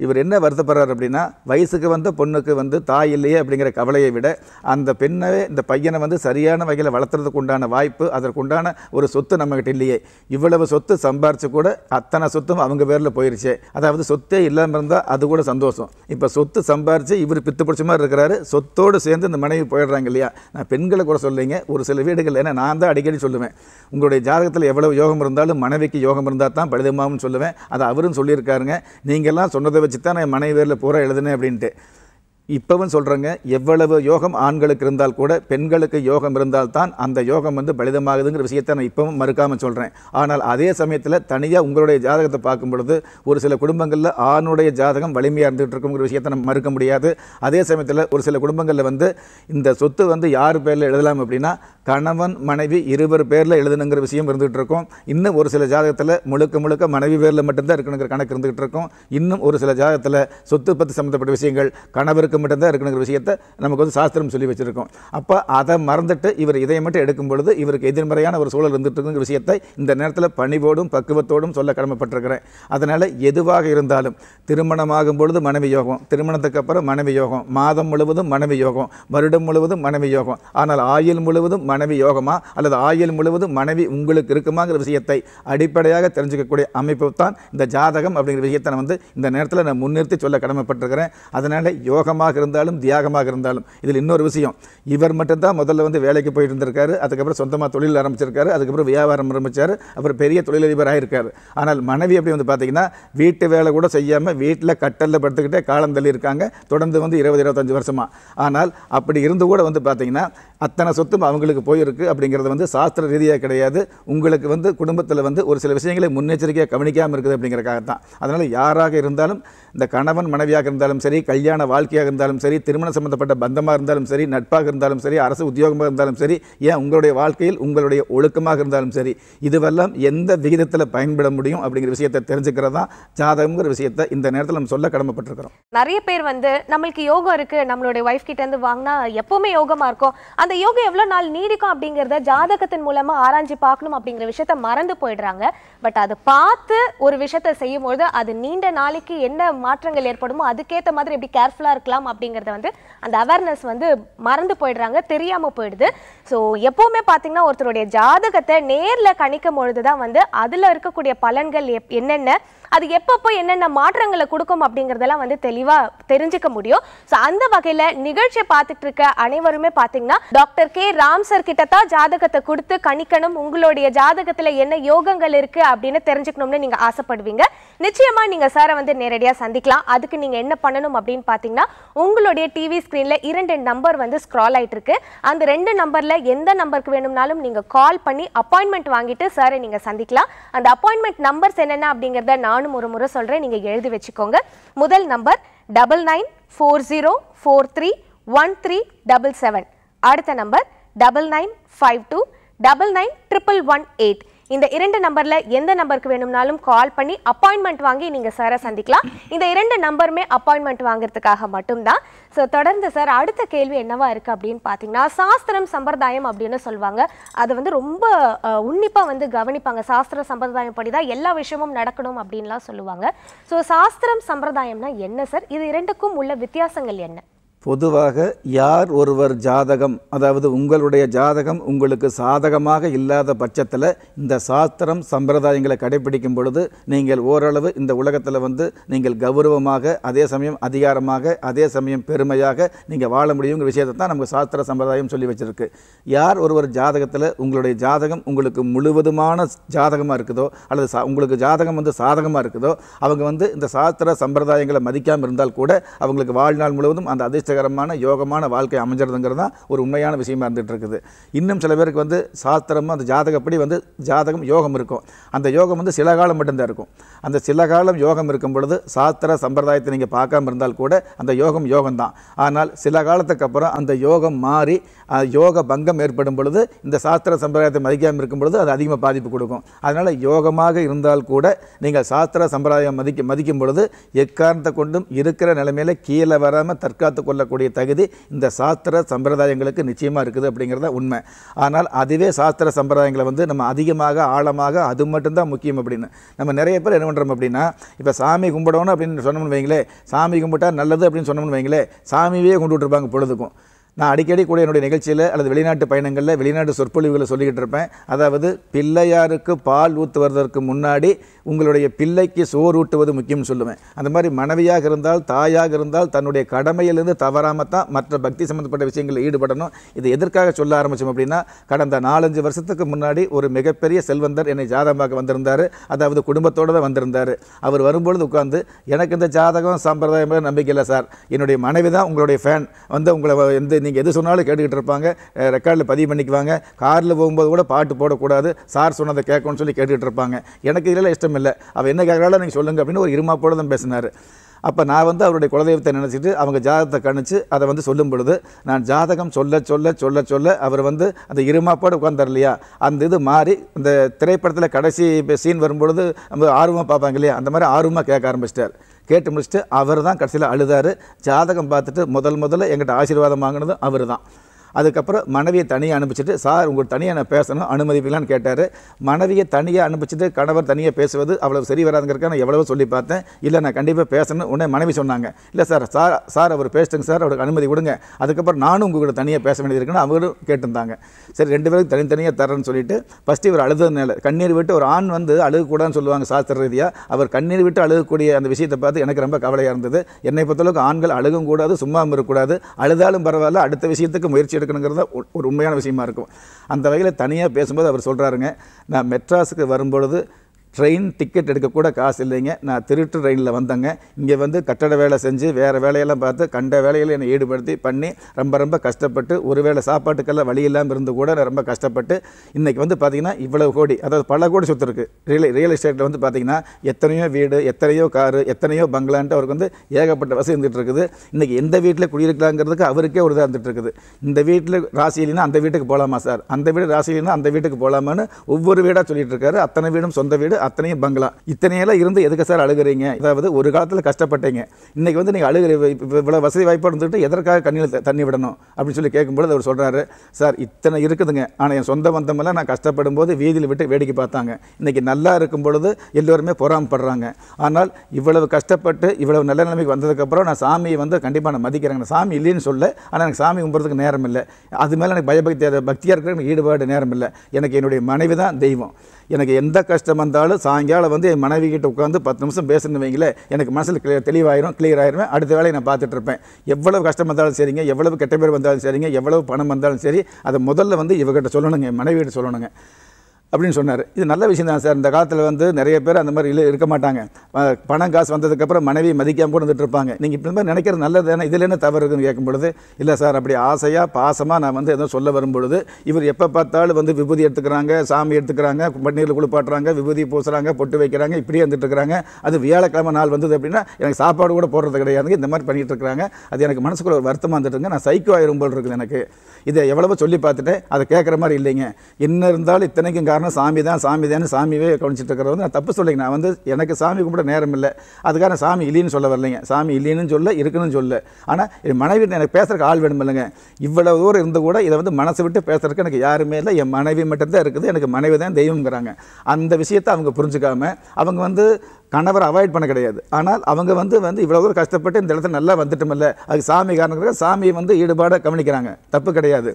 இவர் என்ன வருத்தப்படுறார் அப்படின்னா வயசுக்கு வந்த பொண்ணுக்கு வந்து தாய் இல்லையே அப்படிங்கிற கவலையை விட அந்த பெண்ணை இந்த பையனை வந்து சரியான வகையில் வளர்த்துறதுக்கு உண்டான வாய்ப்பு அதற்குண்டான ஒரு சொத்து நம்மகிட்ட இல்லையே இவ்வளவு சொத்து சம்பாரித்து கூட அத்தனை சொத்தும் அவங்க பேரில் போயிருச்சே அதாவது சொத்தே இல்லாமல் இருந்தால் அது கூட சந்தோஷம் இப்போ சொத்து சம்பாரித்து இவர் பித்து பிடிச்ச மாதிரி இருக்கிறாரு சொத்தோடு சேர்ந்து இந்த மனைவி போயிடுறாங்க இல்லையா நான் பெண்களை கூட சொல்லிங்க ஒரு சில வீடுகள் ஏன்னா நான் தான் அடிக்கடி சொல்லுவேன் உங்களுடைய ஜாதகத்தில் எவ்வளவு யோகம் இருந்தாலும் மனைவிக்கு யோகம் இருந்தால் தான் பலிதமாகவும் சொல்லுவேன் அதை அவரும் சொல்லியிருக்காருங்க நீங்கள்லாம் சொன்னதை வச்சு தான் நான் மனைவி பேரில் பூரா எழுதுனேன் அப்படின்ட்டு இப்போவும் சொல்கிறேங்க எவ்வளவு யோகம் ஆண்களுக்கு இருந்தால் கூட பெண்களுக்கு யோகம் இருந்தால் தான் அந்த யோகம் வந்து பலிதமாகுதுங்கிற விஷயத்தை நான் இப்போவும் மறுக்காமல் சொல்கிறேன் ஆனால் அதே சமயத்தில் தனியாக உங்களுடைய ஜாதகத்தை பார்க்கும் பொழுது ஒரு சில குடும்பங்களில் ஆணுடைய ஜாதகம் வலிமையாக இருந்துகிட்டு இருக்குங்கிற விஷயத்தை நம்ம மறுக்க முடியாது அதே சமயத்தில் ஒரு சில குடும்பங்களில் வந்து இந்த சொத்து வந்து யார் பேரில் எழுதலாம் அப்படின்னா கணவன் மனைவி இருவர் பேரில் எழுதணுங்கிற விஷயம் இருந்துகிட்டு இருக்கும் இன்னும் ஒரு சில ஜாதகத்தில் முழுக்க முழுக்க மனைவி பேரில் மட்டும்தான் இருக்கணுங்கிற கணக்கு இருந்துகிட்டு இருக்கும் இன்னும் ஒரு சில ஜாதகத்தில் சொத்து பற்றி சம்மந்தப்பட்ட விஷயங்கள் கணவருக்கு மட்டும்தான் இருக்கணுங்கிற விஷயத்தை நமக்கு வந்து சாஸ்திரம் சொல்லி வச்சுருக்கோம் அப்போ அதை மறந்துட்டு இவர் இதை மட்டும் எடுக்கும் பொழுது இவருக்கு எதிர்மறையான ஒரு சூழல் இருந்துட்டு இருக்குங்கிற விஷயத்தை இந்த நேரத்தில் பணிவோடும் பக்குவத்தோடும் சொல்ல கடமைப்பட்டிருக்கிறேன் அதனால் எதுவாக இருந்தாலும் திருமணமாகும் பொழுது மனைவி யோகம் திருமணத்துக்கு அப்புறம் மனைவி யோகம் மாதம் முழுவதும் மனைவி யோகம் வருடம் முழுவதும் மனைவி யோகம் ஆனால் ஆயுள் முழுவதும் மனைவி யோகமா அல்லது ஆயுள் முழுவதும் மனைவி உங்களுக்கு இருக்குமாங்கிற விஷயத்தை அடிப்படையாக தெரிஞ்சுக்கக்கூடிய அமைப்பு தான் இந்த ஜாதகம் அப்படிங்கிற விஷயத்தை நான் வந்து இந்த நேரத்தில் நான் முன்னிறுத்தி சொல்ல கடமைப்பட்டிருக்கிறேன் அதனால் யோகமாக தவமாக இருந்தாலும் தியாகமாக இருந்தாலும் இதில் இன்னொரு விஷயம் இவர் மட்டும்தான் முதல்ல வந்து வேலைக்கு போயிட்டு இருந்திருக்காரு அதுக்கப்புறம் சொந்தமாக தொழில் ஆரம்பிச்சிருக்காரு அதுக்கப்புறம் வியாபாரம் ஆரம்பித்தார் அப்புறம் பெரிய தொழிலதிபராக இருக்கார் ஆனால் மனைவி அப்படி வந்து பார்த்தீங்கன்னா வீட்டு வேலை கூட செய்யாமல் வீட்டில் கட்டலில் படுத்துக்கிட்டே காலம் தள்ளியிருக்காங்க இருக்காங்க தொடர்ந்து வந்து இருபது இருபத்தஞ்சி வருஷமாக ஆனால் அப்படி இருந்து கூட வந்து பார்த்தீங்கன்னா அத்தனை சொத்தும் அவங்களுக்கு போயிருக்கு அப்படிங்கிறது வந்து சாஸ்திர ரீதியாக கிடையாது உங்களுக்கு வந்து குடும்பத்தில் வந்து ஒரு சில விஷயங்களை முன்னெச்சரிக்கையாக கவனிக்காமல் இருக்குது அப்படிங்கிறக்காக தான் அதனால் யாராக இருந்தாலும் இந்த கணவன் மனைவியாக இருந்தாலும் சரி கல்யாண வாழ்க்கையாக இருந்தாலும் சரி திருமணம் சம்பந்தப்பட்ட பந்தமாக இருந்தாலும் சரி நட்பாக இருந்தாலும் சரி அரசு உத்தியோகமாக இருந்தாலும் சரி ஏன் உங்களுடைய வாழ்க்கையில் உங்களுடைய ஒழுக்கமாக இருந்தாலும் சரி இதுவெல்லாம் எந்த விகிதத்தில் பயன்பட முடியும் அப்படிங்கிற விஷயத்தை தெரிஞ்சுக்கிறது தான் ஜாதகம்ங்கிற விஷயத்தை இந்த நேரத்தில் நம்ம சொல்ல கடமைப்பட்டிருக்கிறோம் நிறைய பேர் வந்து நம்மளுக்கு யோகா இருக்குது நம்மளுடைய ஒய்ஃப் கிட்டேருந்து வாங்கினா எப்போவுமே யோகமாக இருக்கும் அந்த யோகா எவ்வளோ நாள் நீடிக்கும் அப்படிங்கிறத ஜாதகத்தின் மூலமாக ஆராய்ச்சி பார்க்கணும் அப்படிங்கிற விஷயத்த மறந்து போயிடுறாங்க பட் அதை பார்த்து ஒரு விஷயத்தை செய்யும்போது அது நீண்ட நாளைக்கு என்ன மாற்றங்கள் ஏற்படுமோ அதுக்கேற்ற மாதிரி எப்படி கேர்ஃபுல்லாக இருக்கலாம் பண்ணலாம் அப்படிங்கிறத வந்து அந்த அவேர்னஸ் வந்து மறந்து போயிடுறாங்க தெரியாமல் போயிடுது ஸோ எப்போவுமே பார்த்தீங்கன்னா ஒருத்தருடைய ஜாதகத்தை நேரில் கணிக்கும் பொழுது தான் வந்து அதில் இருக்கக்கூடிய பலன்கள் எப் என்னென்ன அது எப்பப்போ என்னென்ன மாற்றங்களை கொடுக்கும் அப்படிங்கிறதெல்லாம் வந்து தெளிவாக தெரிஞ்சுக்க முடியும் ஸோ அந்த வகையில் நிகழ்ச்சியை பார்த்துட்டு இருக்க அனைவருமே பார்த்தீங்கன்னா டாக்டர் கே ராம் சார் கிட்ட தான் ஜாதகத்தை கொடுத்து கணிக்கணும் உங்களுடைய ஜாதகத்தில் என்ன யோகங்கள் இருக்குது அப்படின்னு தெரிஞ்சுக்கணும்னு நீங்கள் ஆசைப்படுவீங்க நிச்சயமாக நீங்கள் சாரை வந்து நேரடியாக சந்திக்கலாம் அதுக்கு நீங்கள் என்ன பண்ணணும் அப்படின்னு பார்த்தீங்கன்னா உங்களுடைய டிவி ஸ்க்ரீனில் இரண்டு நம்பர் வந்து ஸ்க்ரால் ஆகிட்டு இருக்கு அந்த ரெண்டு நம்பரில் எந்த நம்பருக்கு வேணும்னாலும் நீங்கள் கால் பண்ணி அப்பாயின்மெண்ட் வாங்கிட்டு சாரை நீங்கள் சந்திக்கலாம் அந்த அப்பாயின்மெண்ட் நம்பர்ஸ் என்னென்ன அப்படிங்கிறத நான் நானும் ஒரு முறை சொல்கிறேன் நீங்கள் எழுதி வச்சுக்கோங்க முதல் number double nine four zero four three one three double seven அடுத்த number double nine five two double nine triple one eight இந்த இரண்டு நம்பரில் எந்த நம்பருக்கு வேணும்னாலும் கால் பண்ணி அப்பாயின்மெண்ட் வாங்கி நீங்கள் சாரை சந்திக்கலாம் இந்த இரண்டு நம்பருமே அப்பாயின்மெண்ட் வாங்குறதுக்காக மட்டும்தான் ஸோ தொடர்ந்து சார் அடுத்த கேள்வி என்னவா இருக்குது அப்படின்னு பார்த்தீங்கன்னா சாஸ்திரம் சம்பிரதாயம் அப்படின்னு சொல்லுவாங்க அதை வந்து ரொம்ப உன்னிப்பாக வந்து கவனிப்பாங்க சாஸ்திர சம்பிரதாயம் படி தான் எல்லா விஷயமும் நடக்கணும் அப்படின்லாம் சொல்லுவாங்க ஸோ சாஸ்திரம் சம்பிரதாயம்னா என்ன சார் இது இரண்டுக்கும் உள்ள வித்தியாசங்கள் என்ன பொதுவாக யார் ஒருவர் ஜாதகம் அதாவது உங்களுடைய ஜாதகம் உங்களுக்கு சாதகமாக இல்லாத பட்சத்தில் இந்த சாஸ்திரம் சம்பிரதாயங்களை கடைபிடிக்கும் பொழுது நீங்கள் ஓரளவு இந்த உலகத்தில் வந்து நீங்கள் கௌரவமாக அதே சமயம் அதிகாரமாக அதே சமயம் பெருமையாக நீங்கள் வாழ முடியுங்கிற விஷயத்தை தான் நமக்கு சாஸ்திர சம்பிரதாயம் சொல்லி வச்சுருக்கு யார் ஒருவர் ஜாதகத்தில் உங்களுடைய ஜாதகம் உங்களுக்கு முழுவதுமான ஜாதகமாக இருக்குதோ அல்லது உங்களுக்கு ஜாதகம் வந்து சாதகமாக இருக்குதோ அவங்க வந்து இந்த சாஸ்திர சம்பிரதாயங்களை மதிக்காமல் இருந்தால் கூட அவங்களுக்கு வாழ்நாள் முழுவதும் அந்த அதிர்ஷ்ட அதிர்ஷ்டகரமான யோகமான வாழ்க்கை அமைஞ்சிருதுங்கிறது தான் ஒரு உண்மையான விஷயமா இருந்துகிட்டு இருக்குது இன்னும் சில பேருக்கு வந்து சாஸ்திரமும் அந்த ஜாதகப்படி வந்து ஜாதகம் யோகம் இருக்கும் அந்த யோகம் வந்து சில காலம் மட்டும்தான் இருக்கும் அந்த சில காலம் யோகம் இருக்கும் பொழுது சாஸ்திர சம்பிரதாயத்தை நீங்கள் பார்க்காம இருந்தால் கூட அந்த யோகம் யோகம் தான் ஆனால் சில காலத்துக்கு அப்புறம் அந்த யோகம் மாறி யோக பங்கம் ஏற்படும் பொழுது இந்த சாஸ்திர சம்பிரதாயத்தை மதிக்காமல் இருக்கும் பொழுது அது அதிகமாக பாதிப்பு கொடுக்கும் அதனால் யோகமாக இருந்தால் கூட நீங்கள் சாஸ்திர சம்பிரதாயம் மதிக்க மதிக்கும் பொழுது எக்காரணத்தை கொண்டும் இருக்கிற நிலைமையில் கீழே வராமல் தற்காத்து கொள்ள சொல்லக்கூடிய தகுதி இந்த சாஸ்திர சம்பிரதாயங்களுக்கு நிச்சயமாக இருக்குது அப்படிங்கிறத உண்மை ஆனால் அதுவே சாஸ்திர சம்பிரதாயங்களை வந்து நம்ம அதிகமாக ஆழமாக அது மட்டும்தான் முக்கியம் அப்படின்னு நம்ம நிறைய பேர் என்ன பண்ணுறோம் அப்படின்னா இப்போ சாமி கும்பிடணும் அப்படின்னு சொன்னோம்னு வைங்களேன் சாமி கும்பிட்டா நல்லது அப்படின்னு சொன்னோம்னு வைங்களேன் சாமியே விட்டுருப்பாங்க பொழுதுக்கும் நான் அடிக்கடி கூட என்னுடைய நிகழ்ச்சியில் அல்லது வெளிநாட்டு பயணங்களில் வெளிநாட்டு சொற்பொழிவுகளை சொல்லிக்கிட்டு இருப்பேன் அதாவது பிள்ளையாருக்கு பால் ஊற்றுவதற்கு முன்னாடி உங்களுடைய பிள்ளைக்கு சோறு ஊட்டுவது முக்கியம்னு சொல்லுவேன் அந்த மாதிரி மனைவியாக இருந்தால் தாயாக இருந்தால் தன்னுடைய கடமையிலிருந்து தவறாமல் தான் மற்ற பக்தி சம்மந்தப்பட்ட விஷயங்களில் ஈடுபடணும் இது எதற்காக சொல்ல ஆரம்பித்தோம் அப்படின்னா கடந்த நாலஞ்சு வருஷத்துக்கு முன்னாடி ஒரு மிகப்பெரிய செல்வந்தர் என்னை ஜாதகமாக வந்திருந்தார் அதாவது குடும்பத்தோடு தான் வந்திருந்தார் அவர் வரும்பொழுது உட்காந்து எனக்கு இந்த ஜாதகம் சம்பிரதாயம் நம்பிக்கையில்லை சார் என்னுடைய மனைவி தான் உங்களுடைய ஃபேன் வந்து உங்களை வந்து நீங்கள் எது சொன்னாலும் கேட்டுக்கிட்டு இருப்பாங்க ரெக்கார்டில் பதிவு பண்ணிக்குவாங்க காரில் போகும்போது கூட பாட்டு போடக்கூடாது சார் சொன்னதை கேட்கணும்னு சொல்லி கேட்டுக்கிட்டு இருப்பாங்க எனக்கு இதெல்லாம் இஷ்டம் இல்லை அவள் என்ன கேட்குறாலும் நீங்கள் சொல்லுங்கள் அப்படின்னு ஒரு இருமாப்போட தான் பேசினார் அப்போ நான் வந்து அவருடைய குலதெய்வத்தை நினச்சிட்டு அவங்க ஜாதகத்தை கணிச்சு அதை வந்து சொல்லும் பொழுது நான் ஜாதகம் சொல்ல சொல்ல சொல்ல சொல்ல அவர் வந்து அந்த இருமாப்போடு உட்காந்தார் இல்லையா அந்த இது மாறி இந்த திரைப்படத்தில் கடைசி சீன் வரும்பொழுது நம்ம ஆர்வமாக பார்ப்பாங்க இல்லையா அந்த மாதிரி ஆர்வமாக கேட்க ஆரம்பிச்சிட்டார் கேட்டு முடிச்சுட்டு அவர் தான் கடைசியில் அழுதார் ஜாதகம் பார்த்துட்டு முதல் முதல்ல எங்கிட்ட ஆசீர்வாதம் வாங்கினதும் அவர் தான் அதுக்கப்புறம் மனைவியை தனியாக அனுப்பிச்சிட்டு சார் உங்களுக்கு தனியாக நான் பேசணும் அனுமதிப்பீங்களான்னு கேட்டார் மனைவியை தனியாக அனுப்பிச்சிட்டு கணவர் தனியாக பேசுவது அவ்வளவு சரி வராதுங்கிறக்க நான் எவ்வளவோ சொல்லி பார்த்தேன் இல்லை நான் கண்டிப்பாக பேசணும் உடனே மனைவி சொன்னாங்க இல்லை சார் சார் சார் அவர் பேசிட்டுங்க சார் அவருக்கு அனுமதி கொடுங்க அதுக்கப்புறம் நானும் உங்கள்கிட்ட தனியாக பேச வேண்டியது இருக்குன்னு அவங்களும் கேட்டிருந்தாங்க சரி ரெண்டு பேருக்கு தனித்தனியாக தரேன்னு சொல்லிட்டு ஃபஸ்ட்டு இவர் அழுதுனால கண்ணீர் விட்டு ஒரு ஆண் வந்து அழுகக்கூடாதுன்னு சொல்லுவாங்க சாஸ்திர ரீதியாக அவர் கண்ணீர் விட்டு அழுகக்கூடிய அந்த விஷயத்தை பார்த்து எனக்கு ரொம்ப கவலையாக இருந்தது என்னை பொறுத்தளவுக்கு ஆண்கள் அழுகும் கூடாது சும்மா இருக்கக்கூடாது அழுதாலும் பரவாயில்ல அடுத்த விஷயத்துக்கு முயற்சி எடுக்கணுங்கிறத ஒரு உண்மையான விஷயமா இருக்கும் அந்த வகையில் தனியாக பேசும்போது அவர் சொல்கிறாருங்க நான் மெட்ராஸுக்கு வரும்பொழுது ட்ரெயின் டிக்கெட் எடுக்கக்கூட காசு இல்லைங்க நான் திருட்டு ட்ரெயினில் வந்தேங்க இங்கே வந்து கட்டட வேலை செஞ்சு வேறு வேலையெல்லாம் பார்த்து கண்ட வேலையில் என்னை ஈடுபடுத்தி பண்ணி ரொம்ப ரொம்ப கஷ்டப்பட்டு ஒரு வேளை சாப்பாட்டுக்கெல்லாம் வழி இல்லாமல் இருந்து கூட நான் ரொம்ப கஷ்டப்பட்டு இன்றைக்கி வந்து பார்த்திங்கன்னா இவ்வளவு கோடி அதாவது பல கோடி சொத்து இருக்குது ரியல் ரியல் எஸ்டேட்டில் வந்து பார்த்திங்கன்னா எத்தனையோ வீடு எத்தனையோ காரு எத்தனையோ பங்களான்ட்டு அவருக்கு வந்து ஏகப்பட்ட வசதி இருந்துகிட்டு இருக்குது இன்றைக்கி எந்த வீட்டில் குடியிருக்கலாங்கிறதுக்கு அவருக்கே ஒரு இதாக இருந்துகிட்டு இருக்குது இந்த வீட்டில் ராசி அந்த வீட்டுக்கு போகலாமா சார் அந்த வீடு ராசி அந்த வீட்டுக்கு போகலாமான்னு ஒவ்வொரு வீடாக சொல்லிகிட்டு இருக்காரு அத்தனை வீடும் சொந்த வீடு அத்தனையும் பங்களா இத்தனையெல்லாம் இருந்து எதுக்கு சார் அழுகிறீங்க அதாவது ஒரு காலத்தில் கஷ்டப்பட்டீங்க இன்றைக்கி வந்து நீங்கள் அழுகிற இவ்வளோ வசதி வாய்ப்பாக இருந்துட்டு எதற்காக கண்ணியில் தண்ணி விடணும் அப்படின்னு சொல்லி கேட்கும்பொழுது அவர் சொல்கிறாரு சார் இத்தனை இருக்குதுங்க ஆனால் என் சொந்த பந்தமெல்லாம் நான் கஷ்டப்படும் போது வீதியில் விட்டு வேடிக்கை பார்த்தாங்க இன்றைக்கி நல்லா இருக்கும் பொழுது எல்லோருமே பொறாமப்படுறாங்க ஆனால் இவ்வளவு கஷ்டப்பட்டு இவ்வளவு நல்ல நிலைமைக்கு வந்ததுக்கப்புறம் நான் சாமியை வந்து கண்டிப்பாக நான் மதிக்கிறேங்க சாமி இல்லைன்னு சொல்ல ஆனால் எனக்கு சாமி கும்பிட்றதுக்கு நேரம் இல்லை அது மேலே எனக்கு பயபக்தி பக்தியாக இருக்கிற ஈடுபாடு நேரம் இல்லை எனக்கு என்னுடைய மனைவி தான் தெய்வம் எனக்கு எந்த கஷ்டம் வந்தாலும் சாயங்காலம் வந்து என் மனைவி கிட்ட உட்காந்து பத்து நிமிஷம் பேசணுன்னு வைங்களேன் எனக்கு மனசில் கிளியர் தெளிவாயிரும் கிளியர் ஆயிருவேன் அடுத்த வேலையை நான் பார்த்துட்ருப்பேன் எவ்வளவு கஷ்டம் வந்தாலும் சரிங்க எவ்வளவு கெட்ட பேர் வந்தாலும் சரிங்க எவ்வளவு பணம் வந்தாலும் சரி அதை முதல்ல வந்து இவகிட்ட சொல்லணுங்க மனைவிகிட்ட சொல்லணுங்க அப்படின்னு சொன்னார் இது நல்ல விஷயம் தான் சார் இந்த காலத்தில் வந்து நிறைய பேர் அந்த மாதிரி இல்லை இருக்க மாட்டாங்க பணம் காசு வந்ததுக்கப்புறம் மனைவி மதிக்காமல் கூட வந்துட்டு இருப்பாங்க நீங்கள் இப்படி மாதிரி நினைக்கிறது நல்லது ஏன்னா இதில் என்ன தவறு இருக்குன்னு கேட்கும் பொழுது இல்லை சார் அப்படி ஆசையாக பாசமாக நான் வந்து எதுவும் சொல்ல வரும்பொழுது இவர் எப்போ பார்த்தாலும் வந்து விபூதி எடுத்துக்கிறாங்க சாமி எடுத்துக்கிறாங்க பன்னீரில் குளிப்பாட்டுறாங்க விபூதி பூசுகிறாங்க பொட்டு வைக்கிறாங்க இப்படியே வந்துட்டு இருக்கிறாங்க அது வியாழக்கிழமை நாள் வந்தது அப்படின்னா எனக்கு சாப்பாடு கூட போடுறது கிடையாதுங்க இந்த மாதிரி பண்ணிகிட்டு இருக்கிறாங்க அது எனக்கு மனசுக்குள்ள ஒரு வருத்தமாக வந்துட்டுருங்க நான் சைக்கோ ஆயிரும் போல் இருக்குது எனக்கு இதை எவ்வளவோ சொல்லி பார்த்துட்டேன் அதை கேட்குற மாதிரி இல்லைங்க என்ன இருந்தாலும் இத்தனைக்கும் காரணம் காரணம் சாமி தான் சாமி தான் சாமியே கவனிச்சுட்டு இருக்கிறது வந்து நான் தப்பு சொல்லிங்க நான் வந்து எனக்கு சாமி கும்பிட நேரம் இல்லை அதுக்காக சாமி இல்லைன்னு சொல்ல வரலைங்க சாமி இல்லைன்னு சொல்ல இருக்குன்னு சொல்ல ஆனால் என் மனைவி எனக்கு பேசுறதுக்கு ஆள் வேணும் இல்லைங்க இவ்வளவு தூரம் இருந்து கூட இதை வந்து மனசை விட்டு பேசுறதுக்கு எனக்கு யாருமே இல்லை என் மனைவி மட்டும்தான் இருக்குது எனக்கு மனைவி தான் தெய்வம்ங்கிறாங்க அந்த விஷயத்தை அவங்க புரிஞ்சுக்காம அவங்க வந்து கணவர் அவாய்ட் பண்ண கிடையாது ஆனால் அவங்க வந்து வந்து இவ்வளோ தூரம் கஷ்டப்பட்டு இந்த இடத்துல நல்லா வந்துட்டோமில்ல அது சாமி காரணங்கிற சாமியை வந்து ஈடுபாடாக கவனிக்கிறாங்க தப்பு கிடையாது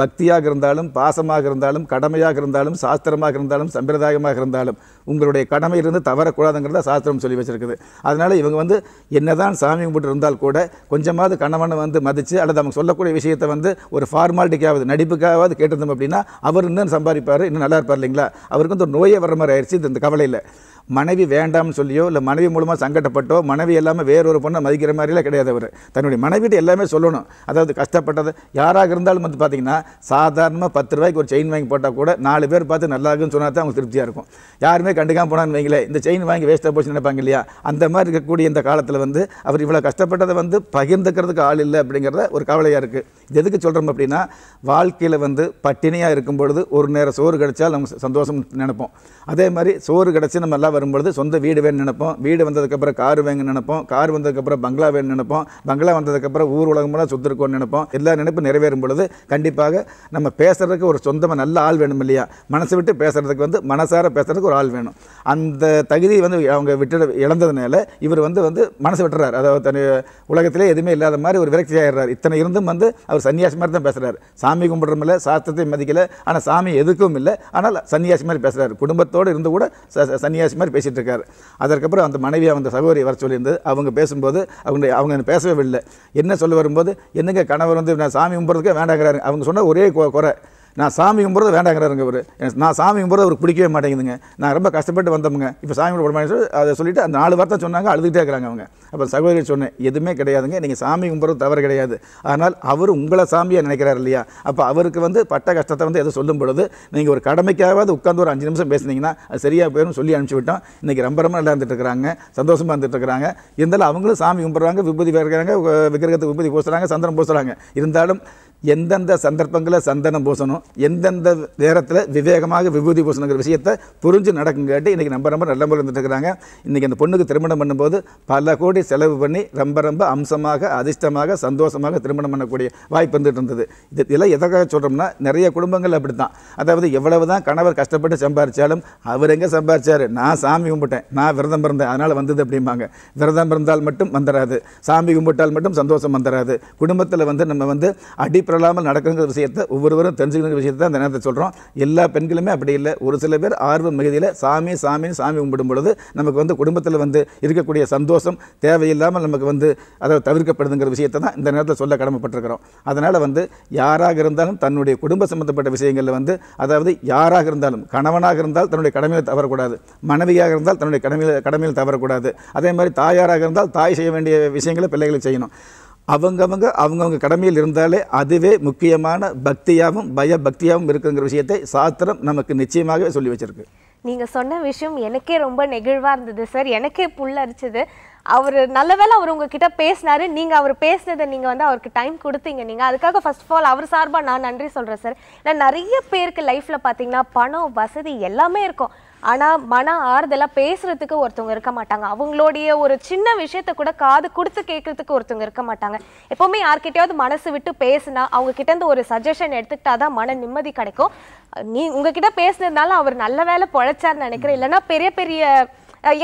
பக்தியாக இருந்தாலும் பாசமாக இருந்தாலும் கடமையாக இருந்தாலும் சாஸ்திரமாக இருந்தாலும் சம்பிரதாயமாக இருந்தாலும் உங்களுடைய கடமை இருந்து தவறக்கூடாதுங்கிறத சாஸ்திரம் சொல்லி வச்சுருக்குது அதனால் இவங்க வந்து என்னதான் சாமி கும்பிட்டு இருந்தால் கூட கொஞ்சமாவது கணவனை வந்து மதித்து அல்லது அவங்க சொல்லக்கூடிய விஷயத்தை வந்து ஒரு ஃபார்மாலிட்டிக்காவது நடிப்புக்காவது கேட்டிருந்தோம் அப்படின்னா அவர் இன்னும் சம்பாதிப்பார் இன்னும் நல்லா இருப்பார் இல்லைங்களா அவருக்கு வந்து ஒரு நோயே வர மாதிரி ஆயிடுச்சு இந்த கவலையில் மனைவி வேண்டாம்னு சொல்லியோ இல்லை மனைவி மூலமாக சங்கடப்பட்டோ மனைவி எல்லாமே வேறொரு பொண்ணை மதிக்கிற மாதிரிலாம் கிடையாது அவர் தன்னுடைய மனைவிட்டு எல்லாமே சொல்லணும் அதாவது கஷ்டப்பட்டது யாராக இருந்தாலும் வந்து பார்த்தீங்கன்னா சாதாரணமாக பத்து ரூபாய்க்கு ஒரு செயின் வாங்கி போட்டால் கூட நாலு பேர் பார்த்து நல்லா இருக்குன்னு சொன்னால் தான் அவங்களுக்கு திருப்தியாக இருக்கும் யாருமே கண்டுக்காமல் போனான்னு வைங்களேன் இந்த செயின் வாங்கி வேஸ்ட்டாக போச்சுன்னு நினைப்பாங்க இல்லையா அந்த மாதிரி இருக்கக்கூடிய இந்த காலத்தில் வந்து அவர் இவ்வளோ கஷ்டப்பட்டதை வந்து பகிர்ந்துக்கிறதுக்கு ஆள் இல்லை அப்படிங்கிறத ஒரு கவலையாக இருக்குது இது எதுக்கு சொல்கிறோம் அப்படின்னா வாழ்க்கையில் வந்து பட்டினியாக இருக்கும் பொழுது ஒரு நேரம் சோறு கிடச்சால் நம்ம சந்தோஷம் நினைப்போம் அதே மாதிரி சோறு கிடச்சி நம்ம எல்லாம் வரும்பொழுது சொந்த வீடு வேணும்னு நினைப்போம் வீடு வந்ததுக்கப்புறம் கார் வேணும்னு நினைப்போம் கார் வந்ததுக்கப்புறம் பங்களா வேணும்னு நினைப்போம் பங்களா வந்ததுக்கப்புறம் ஊர் உலகம் கூட சுத்திருக்கோம்னு நினைப்போம் எல்லா நினைப்பு நிறைவேறும் பொழுது கண்டிப்பாக நம்ம பேசுகிறதுக்கு ஒரு சொந்தமாக நல்ல ஆள் வேணும் இல்லையா மனசை விட்டு பேசுகிறதுக்கு வந்து மனசார பேசுகிறதுக்கு ஒரு ஆள் வேணும் அந்த தகுதியை வந்து அவங்க விட்டு இழந்ததுனால இவர் வந்து வந்து மனசு விட்டுறாரு அதாவது தனி உலகத்திலே எதுவுமே இல்லாத மாதிரி ஒரு விரக்தி ஆகிடுறாரு இத்தனை இருந்தும் வந்து அவர் சன்னியாசி மாதிரி தான் பேசுகிறாரு சாமி கும்பிட்றமில்ல சாஸ்திரத்தை மதிக்கலை ஆனால் சாமி எதுக்கும் இல்லை ஆனால் சன்னியாசி மாதிரி பேசுகிறாரு குடும்பத்தோடு இருந்து கூட சன்னியாசி மாதிரி மாதிரி பேசிகிட்டு இருக்காரு அதற்கப்புறம் அந்த மனைவி அந்த சகோதரி வர சொல்லியிருந்தது அவங்க பேசும்போது அவங்க அவங்க பேசவே இல்லை என்ன சொல்ல வரும்போது என்னங்க கணவர் வந்து நான் சாமி கும்புறதுக்கே வேண்டாங்கிறாரு அவங்க சொன்ன ஒரே குறை நான் சாமி கும்பிட்றது வேண்டாங்கிறாருங்க அவர் நான் சாமி கும்பிட்றது அவருக்கு பிடிக்கவே மாட்டேங்குதுங்க நான் ரொம்ப கஷ்டப்பட்டு வந்தவங்க இப்போ சாமி கும்பிட மாதிரி அதை சொல்லிவிட்டு அந்த நாலு வார்த்தை சொன்னாங்க அழுதுகிட்டே இருக்கிறாங்க அவங்க அப்போ சகோதரி சொன்னேன் எதுவுமே கிடையாதுங்க நீங்கள் சாமி கும்பிட்றது தவறு கிடையாது ஆனால் அவர் உங்களை சாமியாக நினைக்கிறார் இல்லையா அப்போ அவருக்கு வந்து பட்ட கஷ்டத்தை வந்து எதை சொல்லும் பொழுது நீங்கள் ஒரு கடமைக்காவது உட்காந்து ஒரு அஞ்சு நிமிஷம் பேசுனீங்கன்னா அது சரியாக போயிடும் சொல்லி அனுப்பிச்சி விட்டோம் இன்றைக்கி ரொம்ப ரொம்ப நல்லா இருந்துட்டு இருக்கிறாங்க சந்தோஷமாக இருந்துட்டுருக்காங்க இருந்தாலும் அவங்களும் சாமி கும்பிட்றாங்க விபூதி வைக்கிறாங்க விக்கிரகத்தை விபூதி பூசுகிறாங்க சந்திரம் பூசுகிறாங்க இருந்தாலும் எந்தெந்த சந்தர்ப்பங்களில் சந்தனம் பூசணும் எந்தெந்த நேரத்தில் விவேகமாக விபூதி பூசணுங்கிற விஷயத்தை புரிஞ்சு நடக்குங்காட்டி இன்றைக்கி ரொம்ப ரொம்ப நல்ல முறை இருந்துட்டுருக்காங்க இன்றைக்கி அந்த பொண்ணுக்கு திருமணம் பண்ணும்போது பல கோடி செலவு பண்ணி ரொம்ப ரொம்ப அம்சமாக அதிர்ஷ்டமாக சந்தோஷமாக திருமணம் பண்ணக்கூடிய வாய்ப்பு வந்துட்டு இருந்தது இது இதெல்லாம் எதற்காக சொல்கிறோம்னா நிறைய குடும்பங்கள் அப்படி தான் அதாவது எவ்வளவு தான் கணவர் கஷ்டப்பட்டு சம்பாரித்தாலும் அவர் எங்கே சம்பாரித்தார் நான் சாமி கும்பிட்டேன் நான் விரதம் பிறந்தேன் அதனால் வந்தது அப்படிம்பாங்க விரதம் பிறந்தால் மட்டும் வந்துடாது சாமி கும்பிட்டால் மட்டும் சந்தோஷம் வந்துடாது குடும்பத்தில் வந்து நம்ம வந்து அடி பிறழாமல் நடக்கிறங்கிற விஷயத்தை ஒவ்வொருவரும் தெரிஞ்சுக்கிற விஷயத்தை அந்த நேரத்தை சொல்கிறோம் எல்லா பெண்களுமே அப்படி இல்லை ஒரு சில பேர் ஆர்வம் மிகுதியில் சாமி சாமின்னு சாமி கும்பிடும் பொழுது நமக்கு வந்து குடும்பத்தில் வந்து இருக்கக்கூடிய சந்தோஷம் தேவையில்லாமல் நமக்கு வந்து அதை தவிர்க்கப்படுதுங்கிற விஷயத்தை தான் இந்த நேரத்தில் சொல்ல கடமைப்பட்டிருக்கிறோம் அதனால் வந்து யாராக இருந்தாலும் தன்னுடைய குடும்ப சம்மந்தப்பட்ட விஷயங்களில் வந்து அதாவது யாராக இருந்தாலும் கணவனாக இருந்தால் தன்னுடைய கடமையில் தவறக்கூடாது மனைவியாக இருந்தால் தன்னுடைய கடமையில் கடமையில் தவறக்கூடாது அதே மாதிரி தாயாராக இருந்தால் தாய் செய்ய வேண்டிய விஷயங்களை பிள்ளைகளை செய்யணும் அவங்கவங்க அவங்கவுங்க கடமையில் இருந்தாலே அதுவே முக்கியமான பக்தியாகவும் பயபக்தியாகவும் இருக்குங்கிற விஷயத்தை சாஸ்திரம் நமக்கு நிச்சயமாகவே சொல்லி வச்சிருக்கு நீங்கள் சொன்ன விஷயம் எனக்கே ரொம்ப நெகிழ்வாக இருந்தது சார் எனக்கே புல்லரிச்சது அவர் நல்ல வேலை அவர் உங்ககிட்ட பேசினாரு நீங்கள் அவர் பேசினதை நீங்கள் வந்து அவருக்கு டைம் கொடுத்தீங்க நீங்கள் அதுக்காக ஃபர்ஸ்ட் ஆஃப் ஆல் அவர் சார்பாக நான் நன்றி சொல்கிறேன் சார் நான் நிறைய பேருக்கு லைஃப்பில் பார்த்தீங்கன்னா பணம் வசதி எல்லாமே இருக்கும் ஆனால் மன ஆறுதலாக பேசுகிறதுக்கு ஒருத்தவங்க இருக்க மாட்டாங்க அவங்களுடைய ஒரு சின்ன விஷயத்த கூட காது கொடுத்து கேட்கறதுக்கு ஒருத்தவங்க இருக்க மாட்டாங்க எப்போவுமே யார்கிட்டயாவது மனசு விட்டு பேசுனா அவங்க இருந்து ஒரு சஜஷன் எடுத்துக்கிட்டா தான் மன நிம்மதி கிடைக்கும் நீ உங்ககிட்ட பேசுனதுனால அவர் நல்ல வேலை பொழைச்சார்னு நினைக்கிறேன் இல்லைன்னா பெரிய பெரிய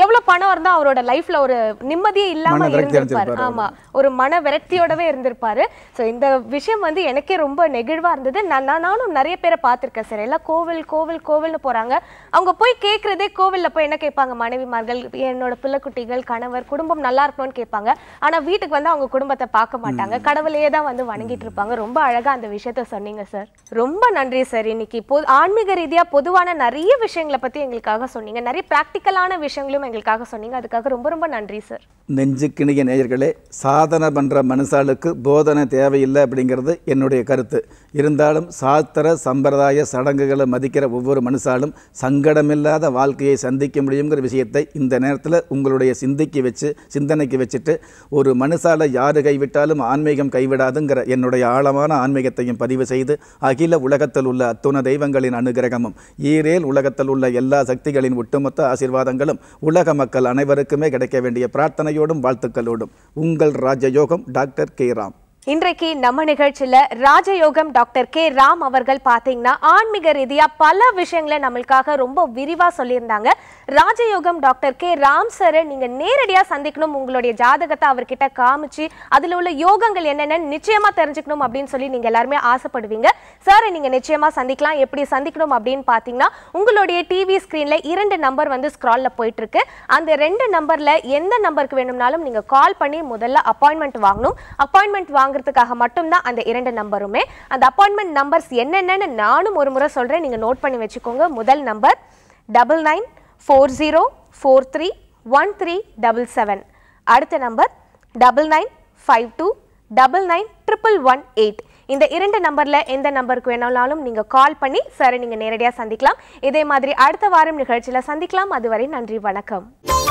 எவ்வளவு பணம் இருந்தா அவரோட லைஃப்ல ஒரு நிம்மதியே இல்லாம இருந்திருப்பாரு ஆமா ஒரு மன விரக்தியோடவே இருந்திருப்பாரு ஸோ இந்த விஷயம் வந்து எனக்கே ரொம்ப நெகிழ்வா இருந்தது நான் நானும் நிறைய பேரை பார்த்துருக்கேன் சார் எல்லாம் கோவில் கோவில் கோவில்னு போறாங்க அவங்க போய் கேட்கறதே கோவில்ல போய் என்ன கேட்பாங்க மனைவிமார்கள் என்னோட பிள்ளைக்குட்டிகள் கணவர் குடும்பம் நல்லா இருக்கணும்னு கேட்பாங்க ஆனா வீட்டுக்கு வந்து அவங்க குடும்பத்தை பார்க்க மாட்டாங்க கடவுளையே தான் வந்து வணங்கிட்டு இருப்பாங்க ரொம்ப அழகா அந்த விஷயத்த சொன்னீங்க சார் ரொம்ப நன்றி சார் இன்னைக்கு ஆன்மீக ரீதியா பொதுவான நிறைய விஷயங்களை பத்தி எங்களுக்காக சொன்னீங்க நிறைய பிராக்டிக்கலான விஷயங்கள் தகவல்களையும் எங்களுக்காக சொன்னீங்க அதுக்காக ரொம்ப ரொம்ப நன்றி சார் நெஞ்சுக்கிணிய நேயர்களே சாதனை பண்ணுற மனுஷாளுக்கு போதனை தேவையில்லை அப்படிங்கிறது என்னுடைய கருத்து இருந்தாலும் சாஸ்திர சம்பிரதாய சடங்குகளை மதிக்கிற ஒவ்வொரு மனுஷாலும் சங்கடமில்லாத வாழ்க்கையை சந்திக்க முடியுங்கிற விஷயத்தை இந்த நேரத்தில் உங்களுடைய சிந்திக்கு வச்சு சிந்தனைக்கு வச்சுட்டு ஒரு மனுஷால் யார் கைவிட்டாலும் ஆன்மீகம் கைவிடாதுங்கிற என்னுடைய ஆழமான ஆன்மீகத்தையும் பதிவு செய்து அகில உலகத்தில் உள்ள அத்துண தெய்வங்களின் அனுகிரகமும் ஈரேல் உலகத்தில் உள்ள எல்லா சக்திகளின் ஒட்டுமொத்த ஆசிர்வாதங்களும் உலக மக்கள் அனைவருக்குமே கிடைக்க வேண்டிய பிரார்த்தனையோடும் வாழ்த்துக்களோடும் உங்கள் ராஜயோகம் டாக்டர் கே ராம் இன்றைக்கு நம்ம நிகழ்ச்சியில் ராஜயோகம் டாக்டர் கே ராம் அவர்கள் பார்த்தீங்கன்னா ஆன்மீக ரீதியாக பல விஷயங்களை நம்மளுக்காக ரொம்ப விரிவாக சொல்லியிருந்தாங்க ராஜயோகம் டாக்டர் கே ராம் சாரை நீங்கள் நேரடியாக சந்திக்கணும் உங்களுடைய ஜாதகத்தை அவர்கிட்ட காமிச்சு அதில் உள்ள யோகங்கள் என்னென்னு நிச்சயமாக தெரிஞ்சுக்கணும் அப்படின்னு சொல்லி நீங்கள் எல்லாருமே ஆசைப்படுவீங்க சார் நீங்கள் நிச்சயமா சந்திக்கலாம் எப்படி சந்திக்கணும் அப்படின்னு பார்த்தீங்கன்னா உங்களுடைய டிவி ஸ்க்ரீனில் இரண்டு நம்பர் வந்து ஸ்க்ராலில் போயிட்டுருக்கு அந்த ரெண்டு நம்பரில் எந்த நம்பருக்கு வேணும்னாலும் நீங்கள் கால் பண்ணி முதல்ல அப்பாயின்மெண்ட் வாங்கணும் அப்பாயின்மெண்ட் வாங்க வாங்குறதுக்காக மட்டும்தான் அந்த இரண்டு நம்பருமே அந்த அப்பாயின்மெண்ட் நம்பர்ஸ் என்னென்னு நானும் ஒரு முறை சொல்கிறேன் நீங்கள் நோட் பண்ணி வச்சுக்கோங்க முதல் number double nine four zero four three one three double seven அடுத்த number double nine five two double nine triple one eight இந்த இரண்டு நம்பரில் எந்த நம்பருக்கு வேணாலும் நீங்கள் கால் பண்ணி சார் நீங்கள் நேரடியாக சந்திக்கலாம் இதே மாதிரி அடுத்த வாரம் நிகழ்ச்சியில் சந்திக்கலாம் அதுவரை நன்றி வணக்கம்